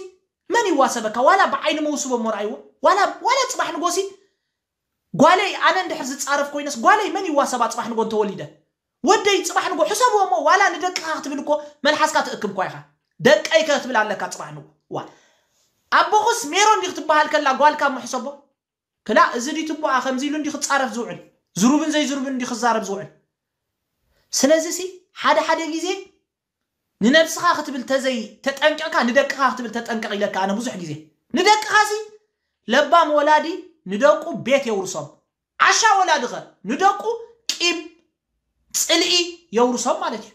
መን ይዋሰበካ ዋላ ብዓይኒ መውስቦ ሞርኣይዎ ዋላ ፅባሕ ንጎሲ ጓለይ ኣነ እንድሕር ዝፃረፍ ኮይነስ ጓለይ መን ይዋሰባ ፅባሕ ንጎ እንተወሊደ ወደይ ፅባሕ ንጎ ሕሰብዎ እሞ ዋላ ንደቅካ ክትብል እኮ መልሓስካ ትእክብ ኳ ኢኻ ደቀይ ከ ክትብል ኣለካ ፅባሕ ንጎ ዋ ኣቦኹስ ሜሮን ዲ ክትበሃል ከላ ጓልካ ምሕሰቦ ክላ እዚ ዲ ከምዚ ኢሉ እንዲ ክፃረፍ ዝውዕል ዝሩብን ዘይዝሩብን እንዲ ክዛረብ ዝውዕል ስለዚ ሲ ሓደ ሓደ ግዜ ንነብስኻ ክትብል ተዘይ ተጠንቀቕካ ንደቅኻ ክትብል ተጠንቀቕ ኢለካ ኣነ ብዙሕ ግዜ ንደቅኻ ሲ ለባም ወላዲ ንደቁ ቤት የውርሶም ዓሻ ወላዲ ንደቁ ቂም ፅልኢ የውርሶም ማለት እዩ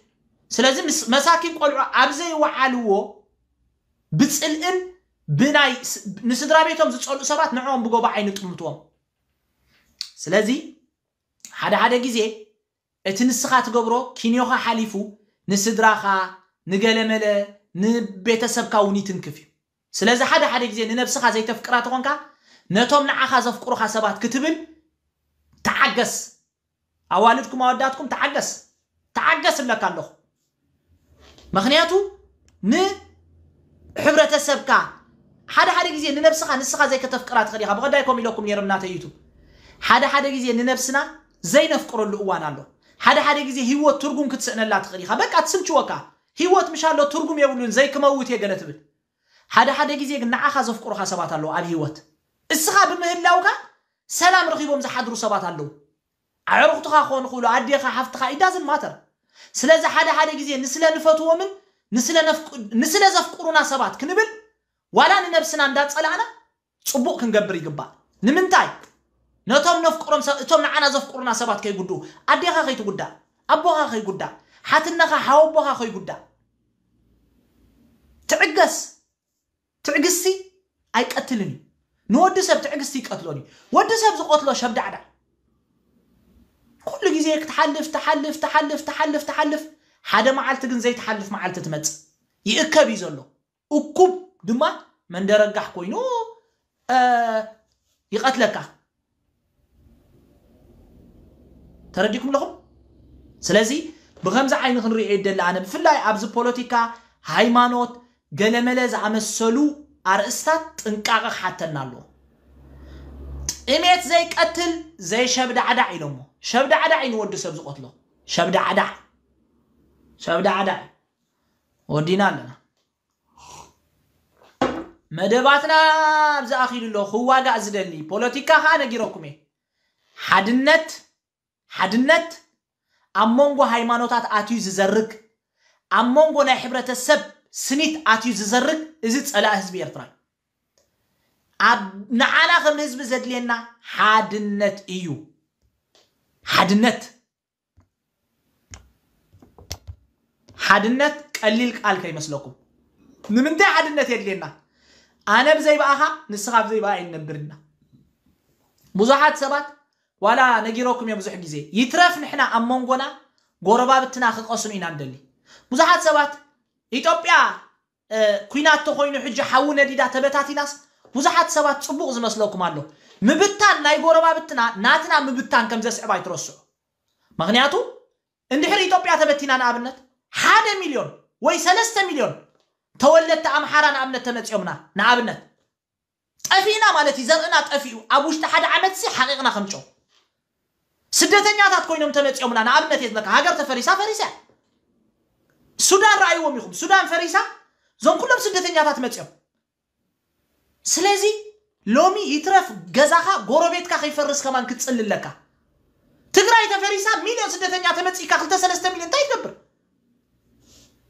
ስለዚ መሳኪን ቆልዑ ኣብ ዘይወዓልዎ ብፅልእን ብናይ ንስድራ ቤቶም ዝፀልኡ ሰባት ንዕኦም ብጎባ ዓይኒ ስለዚ ሓደ ሓደ ግዜ እቲ ንስኻ ትገብሮ ኪንዮኻ ሓሊፉ ንስድራኻ ንገለመለ ንቤተሰብካ እውን ይትንክፍ እዩ ስለዚ ሓደ ሓደ ግዜ ንነብስኻ ዘይተፍቅራ ትኾንካ ነቶም ንዓኻ ዘፍቅሩኻ ሰባት ክትብል ተዓገስ ኣዋልድኩም ኣወዳትኩም ተዓገስ ተዓገስ እብለካ ኣለኹ ምክንያቱ ንሕብረተሰብካ ሓደ ሓደ ግዜ ንነብስኻ ንስኻ ዘይከተፍቅራ ትኽእል ኢኻ ብቐዳይ ከም ኢለኩም ነይሮም እናተይቱ ሓደ ሓደ ግዜ ንነብስና ዘይነፍቅረሉ እዋን ኣሎ ሓደ ሓደ ግዜ ሂወት ትርጉም ክትስእነላ ትኽእል ኢኻ በቃ ትስምችወካ ሂወት ኣሎ ትርጉም የብሉን ዘይክመውት እየ ገለ ትብል ሓደ ሓደ ግዜ ግን ንዓኻ ዘፍቅሩካ ሰባት ኣለዉ ኣብ ሂወት እስኻ ብምህላውካ ሰላም ረኺቦም ዝሓድሩ ሰባት ኣለዉ ኣዕርኽትኻ ክኾኑ ይኽእሉ ኣዴኻ ሓፍትኻ ኢዳዝን ማተር ስለዚ ሓደ ሓደ ግዜ ንስለ ንፈትዎምን ንስለ ዘፍቅሩና ሰባት ክንብል ዋላ ንነብስና እንዳፀላእና ፅቡቅ ክንገብር ይግባእ ንምንታይ نتوم نفكرهم س نتوم نعنا زفكرنا سبات كي جدو أديها خي تجدا أبوها خي جدا حتى نخا حاوبها خي جدا تعجس تعجسي أي قتلني نودي سب تعجسي قتلوني ودي سب زقتلو شاب دعدا كل جزيرك تحلف تحلف تحلف تحلف تحلف هذا معلت جن زي تحلف معلت تمت يأكبي زلو أكوب دما من درجة كوينو آه يقتلك ተረዲኩም ለኹም ስለዚ ብከምዚ ዓይኒ ክንሪኦ የደሊ ኣነ ብፍላይ ኣብዚ ፖለቲካ ሃይማኖት ገለመለ ዝኣመሰሉ ኣርእስታት ጥንቃቐ ክሓተና ኣለዎ ጥሜት ዘይቀትል ዘይሸብዳዕዳዕ ኢሎሞ ሸብዳዕዳዕ እዩ ንወዲ ሰብ ዝቆትሎ ሸብዳዕዳዕ ሸብዳዕዳዕ ወዲና ኣለና መደባትና ኣብዝኣኪሉ ኣሎ ክዋጋእ ዝደሊ ፖለቲካ ከዓ ነጊረኩም እየ ሓድነት ሓድነት ኣብ መንጎ ሃይማኖታት ኣትዩ ዝዘርግ ኣብ መንጎ ናይ ሕብረተሰብ ስኒት ኣትዩ ዝዘርግ እዚ ፀላእ ህዝቢ ኤርትራ ኣብ ንዓና ከም ህዝቢ ዘድልየና ሓድነት እዩ ሓድነት ሓድነት ቀሊል ቃል ከይመስለኩም ንምንታይ ሓድነት የድልየና ኣነ ብዘይበኣኻ ንስኻ ብዘይበኣ እዩ ብዙሓት ሰባት ዋላ ነጊሮኩም እየ ብዙሕ ግዜ ይትረፍ ንሕና ኣብ መንጎና ጎረባብትና ክቐስኑ ኢና ንደሊ ብዙሓት ሰባት ኢትዮጵያ ኩናቶ ኮይኑ ሕጂ ሓዊ ነዲዳ ተበታቲናስ ብዙሓት ሰባት ፅቡቅ ዝመስለኩም ኣሎ ምብታን ናይ ጎረባብትና ናትና ምብታን ከም ዘስዕባ ኣይትረስዑ ምክንያቱ እንድሕሪ ኢትዮጵያ ተበቲና ንኣብነት ሓደ ሚልዮን ወይ ሰለስተ ሚልዮን ተወለድቲ ኣምሓራ ንኣብነት ተመፂኦምና ንኣብነት ጠፊእና ማለት እዩ ዘርእና ጠፊኡ ኣብ ውሽጢ ሓደ ዓመት ሓቂቕና ከምጮ ስደተኛ ታት ኮይኖም ተመፂኦም ና ንኣብነት እየ ዝበካ ሃገር ተፈሪሳ ፈሪሳ ሱዳን ረኣይዎም ይኹም ሱዳን ፈሪሳ እዞም ኩሎም ስደተኛታት መፂኦም ስለዚ ሎሚ ይትረፍ ገዛኻ ጎረቤትካ ከይፈርስ ከማን ክትፅል ክትፅልለካ ትግራይ ተፈሪሳ ሚሊዮን ስደተኛ ተመፂካ ክልተ ሰለስተ ሚሊዮን እንታይ ትገብር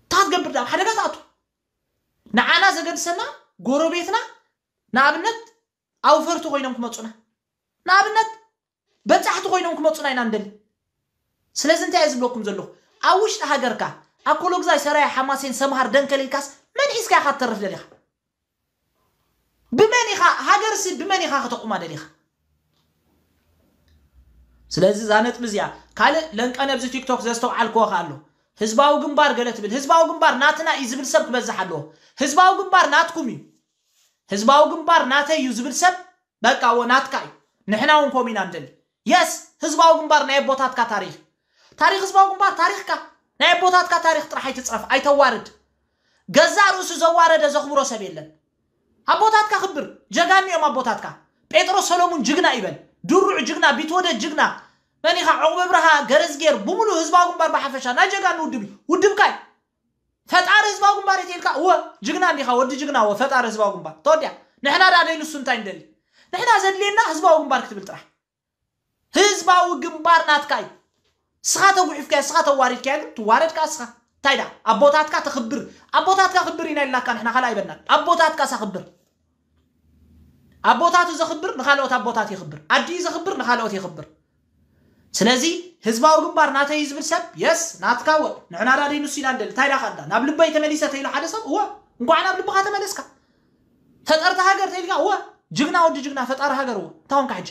እንታ ትገብር ዳ ሓደጋ ትኣቱ ንዓና ዘገድሰና ጎረቤትና ንኣብነት ኣውፈርቲ ኮይኖም ክመፁና ንኣብነት በፃሕቲ ኮይኖም ክመፁና ኢና ንደሊ ስለዚ እንታይ እየ ዝብለኩም ዘለኹ ኣብ ውሽጢ ሃገርካ ኣብ ኮሎ ግዛይ ሰራይ ሓማሴን ሰምሃር ደንከሊልካስ መን ሒዝካ ኢካ ትተርፍ ደሊኻ ብመን ኢኻ ሃገርሲ ብመን ኢኻ ክተቁማ ደሊኻ ስለዚ እዛ ነጥቢ እዚኣ ካልእ ለንቀነ ብዚ ቲክቶክ ዘዝተውዓልክዎ ከ ኣሎ ህዝባዊ ግንባር ገለ ትብል ህዝባዊ ግንባር ናትና እዩ ዝብል ሰብ ክበዝሕ ኣለዎ ህዝባዊ ግንባር ናትኩም እዩ ህዝባዊ ግንባር ናተይ እዩ ዝብል ሰብ በቃ ወ ናትካ እዩ ንሕና እውን ከምኡ ኢና ንደሊ የስ ህዝባዊ ግንባር ናይ ኣቦታትካ ታሪክ ታሪክ ህዝባዊ ግንባር ታሪክካ ናይ ኣቦታትካ ታሪክ ጥራሕ ኣይትፅረፍ ኣይተዋርድ ገዛ ርእሱ ዘዋረደ ዘኽብሮ ሰብ የለን ኣቦታትካ ክብር ጀጋኒ ኣቦታትካ ጴጥሮስ ሰሎሙን ጅግና ይበል ድሩዕ ጅግና ቢትወደድ ጅግና መኒ ከዓ ብርሃ ገረዝጌር ብሙሉ ህዝባዊ ግንባር ብሓፈሻ ናይ ጀጋኒ ውድብ ውድብካይ ፈጣሪ ህዝባዊ ግንባር የትልካ ወ ጅግና እንዲኻ ወዲ ጅግና ወ ፈጣሪ ህዝባዊ ግንባር ተወዲያ ንሕና ዳ ደይንሱ እንታይ ንደሊ ንሕና ዘድልየና ህዝባዊ ግንባር ክትብል ጥራሕ ህዝባዊ ግንባር ናትካ እዩ ስኻ ተጉሒፍካ ስኻ ተዋሪድካ ግን ትዋረድካ ስኻ እንታይ ዳ ኣቦታትካ ተኽብር ኣቦታትካ ክብር ኢና ኢልናካ ንሕና ካልእ ኣይበናን ኣቦታትካ ሳኽብር ኣቦታቱ ዘኽብር ንካልኦት ኣቦታት ይኽብር ኣዲ ዘኽብር ንካልኦት ይኽብር ስለዚ ህዝባዊ ግንባር ናተይ ዝብል ሰብ የስ ናትካ ወ ንዕና ዳ ደይ ንሱ ኢና ንደሊ እንታይ ዳ ካዳ ናብ ልበይ ተመሊሰ ተኢሉ ሓደ ሰብ እወ እንኳዕ ናብ ልብኻ ተመለስካ ተጠርቲ ሃገር ተኢልካ እወ ጅግና ወዲ ጅግና ፈጣሪ ሃገር እወ እንታይ ኮንካ ሕጂ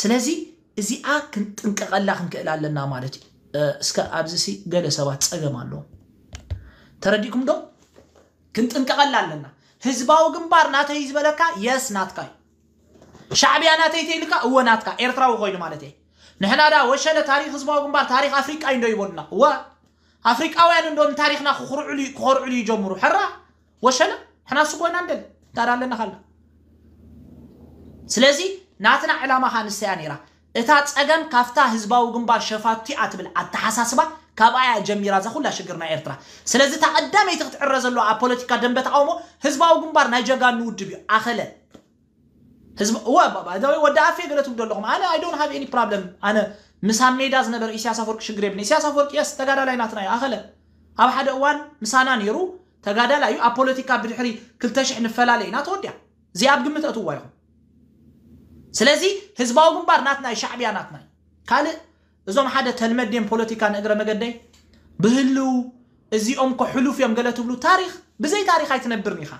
ስለዚ እዚኣ ክንጥንቀቐላ ክንክእል ኣለና ማለት እዩ እስከ ኣብዚ ሲ ገለ ሰባት ፀገም ኣለዎ ተረዲኩም ዶ ክንጥንቀቐላ ኣለና ህዝባዊ ግንባር ናተይ ዝበለካ የስ ናትካ እዩ ሻዕብያ ናተይ ተይልካ እወ ናትካ ኤርትራዊ ኮይኑ ማለት እየ ንሕና ዳ ወሸለ ታሪክ ህዝባዊ ግንባር ታሪክ ኣፍሪቃ እዩ ዶ ይበሉና እወ ኣፍሪቃውያን እንዶ ንታሪክና ክኸርዕሉ ይጀምሩ ሕራ ወሸለ ሕና ሱ ኮይና ንደል እንታዳ ኣለና ካልና ስለዚ ናትና ዕላማኻ ንሳያ ነይራ እታ ፀገም ካፍታ ህዝባዊ ግንባር ሸፋቲ ኣትብል ኣተሓሳስባ ካብኣያ ጀሚራ እዛ ኩላ ሽግር ናይ ኤርትራ ስለዚ እታ ቀዳመይቲ ክትዕረ ዘለዎ ኣብ ፖለቲካ ደንበ ተቃውሞ ህዝባዊ ግንባር ናይ ጀጋኑ ውድብ እዩ ኣኸለ ወዲ ኣፌ ገለትብዶ ኣለኹም ኣነ ኣይ ዶን ሃቭ ኤኒ ፕሮብለም ኣነ ምሳ ሜዳ ዝነበረ ኢስያስ ኣፈወርቂ ሽግር የብኒ ኢስያስ ኣፈወርቂ የስ ተጋዳላይ ናትና እዩ ኣኸለ ኣብ ሓደ እዋን ምሳና ነይሩ ተጋዳላይ እዩ ኣብ ፖለቲካ ብድሕሪ 200 ንፈላለዩና ተወዲያ እዚ ኣብ ግምት ኣትዋ ይኹም ስለዚ ህዝባዊ ግንባር ናትናይ ሻዕብያ ናትናይ ካልእ እዞም ሓደ ተልመድን ፖለቲካ ንእግረ መገደይ ብህልው እዚኦም ክሕሉፍ እዮም ገለ ትብሉ ታሪክ ብዘይ ታሪክ ኣይትነብርን ኢኻ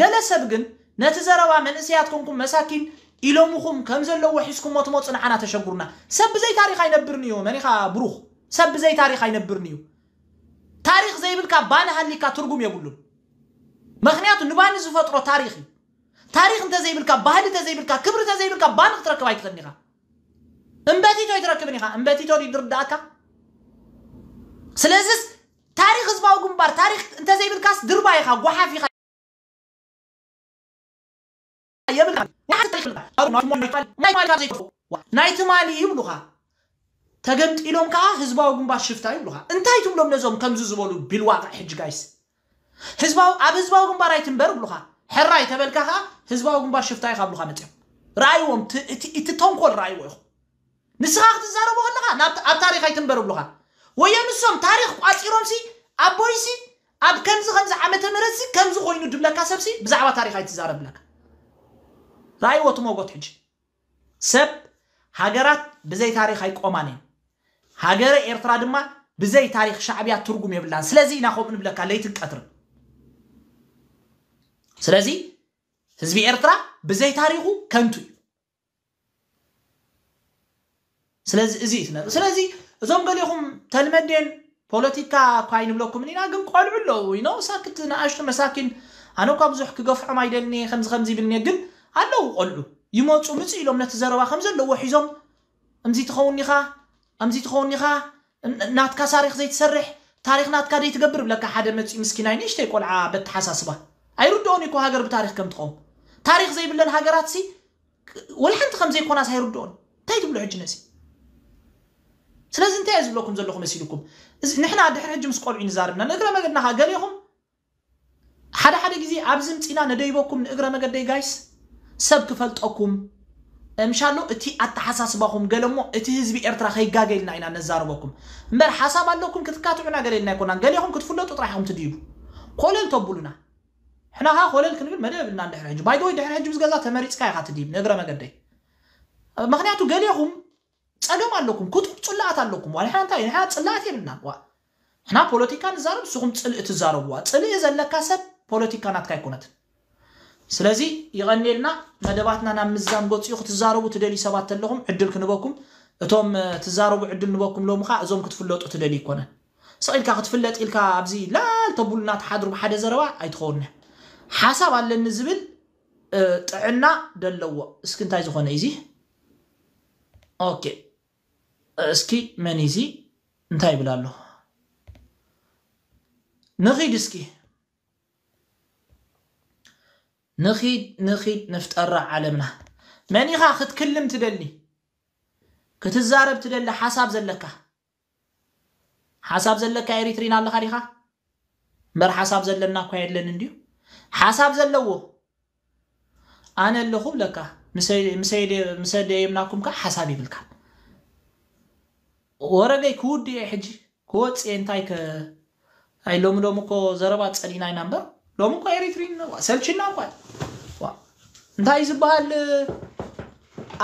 ገለ ሰብ ግን ነቲ ዘረባ መንእስያት ኮንኩም መሳኪን ኢሎምኹም ከም ዘለዎ ሒዝኩሞ ትመፁ ንዓና ተሸጉርና ሰብ ብዘይ ታሪክ ኣይነብርን እዩ መኒኻ ብሩኽ ሰብ ብዘይ ታሪክ ኣይነብርን እዩ ታሪክ ዘይብልካ ባነ ትርጉም የብሉን ምክንያቱ ንባኒ ዝፈጥሮ ታሪክ እዩ ታሪክ እንተዘይብልካ ባህሊ እንተዘይብልካ ክብሪ እንተዘይብልካ ባን ክትረክብ ኣይትኽእልን ኢኻ እምበቲቶ ይትረክብን ኢኻ እምበቲቶ ይድርዳእካ ስለዚ ታሪክ ህዝባዊ ግንባር ታሪክ እንተዘይብልካስ ድርባ ኢኻ ጓሓፍ ኢኻ ናይ ትማሊ ይብሉኻ ተገምጢሎም ከዓ ህዝባዊ ግንባር ሽፍታ ይብሉኻ እንታይ ትብሎም ነዞም ከምዚ ዝበሉ ቢልዋቅዕ ሕጂ ጋይስ ህዝባዊ ኣብ ህዝባዊ ግንባር ኣይትንበር ይብሉኻ ሕራይ ተበልካ ከዓ ህዝባዊ ግንባር ሽፍታይ ካብሉካ መፅኦም ረኣይዎም እቲ ተንኮል ረኣይዎ ይኹ ንስኻ ክትዛረቦ ከለካ ኣብ ታሪክ ኣይትንበር ብሉካ ወየ ንሶም ታሪክ ቋፂሮም ሲ ኣብ ቦይሲ ኣብ ከምዚ ከምዚ ዓመተ ምህረትሲ ከምዚ ኮይኑ ድብለካ ሰብሲ ብዛዕባ ታሪክ ኣይትዛረብለካ ረኣይዎ ትመጎት ሕጂ ሰብ ሃገራት ብዘይ ታሪክ ኣይቆማን እየን ሃገረ ኤርትራ ድማ ብዘይ ታሪክ ሻዕብያ ትርጉም የብላን ስለዚ ኢና ከምኡ ንብለካ ለይትንቀትርን ስለዚህ ህዝቢ ኤርትራ ብዘይ ታሪኹ ከንቱ እዩ ስለዚ እዞም ገሊኹም ተልመድን ፖለቲካ እኳ ይንብለኩም ኒና ግን ቆልዑ ኣለዉ ኢኖ ሳክት ንኣሽቱ መሳኪን ኣነ እኳ ብዙሕ ክገፍዖም ኣይደኒ ከምዚ ከምዚ ይብልኒ ግን ኣለዉ ቆልዑ ይመፁ ምፅ ኢሎም ነቲ ዘረባ ከም ዘለዎ ሒዞም እምዚ ትኸውን ኒኻ እምዚ ትኸውን ኒኻ ናትካ ሳሪክ ዘይትሰርሕ ታሪክ ናትካ ዘይትገብር ብለካ ሓደ መፅኡ ምስኪናይ ንእሽተይ ቆልዓ በተሓሳስባ ኣይርድኦን እዩ ሃገር ብታሪክ ከም ትኸውን ታሪክ ዘይብለን ሃገራት ሲ ወልሓንቲ ከም ዘይኮናስ ኣይርድኦን እንታይ ትብሉ ሕጂ ነሲ ስለዚ እንታይ እየ ዝብለኩም ዘለኹ መሲልኩም ንሕና ድሕሪ ሕጂ ምስ ቆልዑ ንዛርብና ንእግረ መገድና ካ ገሊኹም ሓደ ሓደ ግዜ ኣብዚ ምፂና ነደይበኩም ንእግረ መገደይ ጋይስ ሰብ ክፈልጠኩም ምሻሎ እቲ ኣተሓሳስባኹም ገለ እሞ እቲ ህዝቢ ኤርትራ ከይጋገልና ኢና ነዛረበኩም እምበር ሓሳብ ኣለኩም ክትካትዑና ገሌልና ይኮና ገሊኹም ክትፍለጡ ጥራሕኹም ትድይቡ ኮለል ተብሉና حنا ها خلل كنقول مدى بدنا ندحر حجوب باي دوي دحر حجوب زغزا تمريت سكاي خاطر ديب نقرا ما قدي مخنياتو غليهم صقم عندكم كتب صلات عندكم ولا حنا تاعي حنا صلات يمنا وا حنا بوليتيكان زارب سوقم صل اتزارب وا صل يزلك حسب بوليتيكان اتكاي كونت سلازي يغنيلنا مدباتنا نمزام بوتي خت زارب تدلي سبات تلهم عدل كنبوكم اتوم تزارب عدل نبوكم لو مخا زوم كتفلوط تدلي كونه سئلك كتفلط إلك ابزي لا تبولنا تحضروا بحد زروا ايتخونه ሓሳብ ኣለኒ ዝብል ጥዕና ደለዎ እስኪ እንታይ ዝኾነ እዚ እስኪ መን እዚ እንታይ ይብል ኣሎ ንኺድ እስኪ ንኺድ ንኺድ ንፍጠራ ዓለምና መን ኢኻ ክትክልም ትደሊ ክትዛረብ ትደሊ ሓሳብ ዘለካ ሓሳብ ዘለካ ኤሪትሪና ኣለካ ዲኻ እምበር ሓሳብ ዘለና እኳ የለን እንድዩ ሓሳብ ዘለዎ ኣነ ኣለኹ ብለካ ምሰይ የብናኩም ከዓ ሓሳብ ይብልካ ወረደይ ክውድ እየ ሕጂ ክወፅ እንታይ ኣይ ሎሚ ሎሚ እኮ ዘረባ ፀሊና ኢና እምበር ሎሚ እኮ ኤሪትሪን ሰልችና እኳ እንታይ ዝበሃል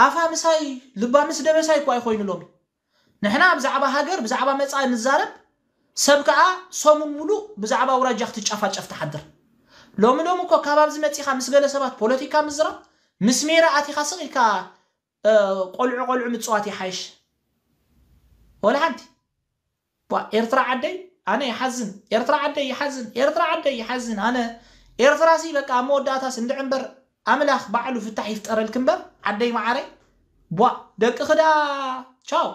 ኣፋ ምሳይ ልባ ምስ ደበሳይ እኳ ይኮይኑ ሎሚ ንሕና ብዛዕባ ሃገር ብዛዕባ መፃኢ ንዛረብ ሰብ ከዓ ሰሙን ሙሉእ ብዛዕባ ውራጃ ክትጫፋጨፍ ትሓድር ሎሚ ሎሚ እኮ ካባብ ዝመፂኻ ምስ ገለ ሰባት ፖለቲካ ምዝራብ ምስ ሜራ ኣቲኻ ስቕ ቆልዑ ቆልዑ ምፅዋት ይሓይሽ ወላ ሓንቲ ኤርትራ ዓደይ ኣነ ይሓዝን ኤርትራ ዓደይ ይሓዝን ኤርትራ ዓደይ ይሓዝን ኣነ ኤርትራ ሲ በቃ ኣብ መወዳእታስ እንድዕ እምበር ኣምላኽ ባዕሉ ፍታሕ ይፍጠረልክ እምበር ዓደይ ማዓረይ ቧ ደቂ ክዳ ቻው